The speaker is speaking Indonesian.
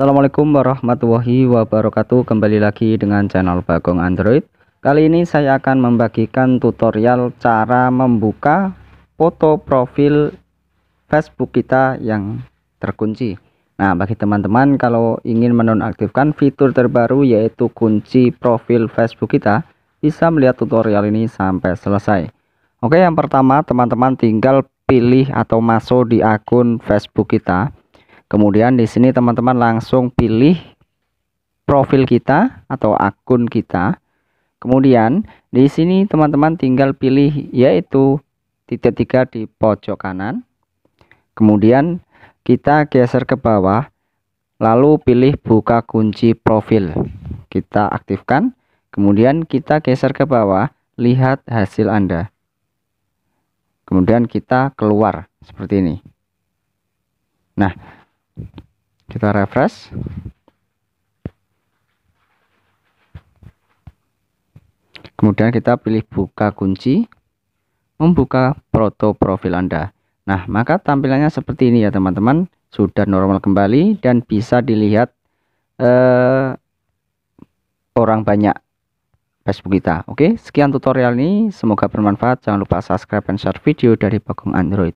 Assalamualaikum warahmatullahi wabarakatuh Kembali lagi dengan channel Bagong Android Kali ini saya akan membagikan tutorial cara membuka foto profil Facebook kita yang terkunci Nah bagi teman-teman kalau ingin menonaktifkan fitur terbaru yaitu kunci profil Facebook kita Bisa melihat tutorial ini sampai selesai Oke yang pertama teman-teman tinggal pilih atau masuk di akun Facebook kita Kemudian di sini teman-teman langsung pilih profil kita atau akun kita. Kemudian di sini teman-teman tinggal pilih yaitu titik tiga di pojok kanan. Kemudian kita geser ke bawah lalu pilih buka kunci profil. Kita aktifkan. Kemudian kita geser ke bawah, lihat hasil Anda. Kemudian kita keluar seperti ini. Nah, kita refresh. Kemudian kita pilih buka kunci, membuka proto profil Anda. Nah, maka tampilannya seperti ini ya teman-teman. Sudah normal kembali dan bisa dilihat eh, orang banyak Facebook kita. Oke, sekian tutorial ini. Semoga bermanfaat. Jangan lupa subscribe dan share video dari Bagong Android.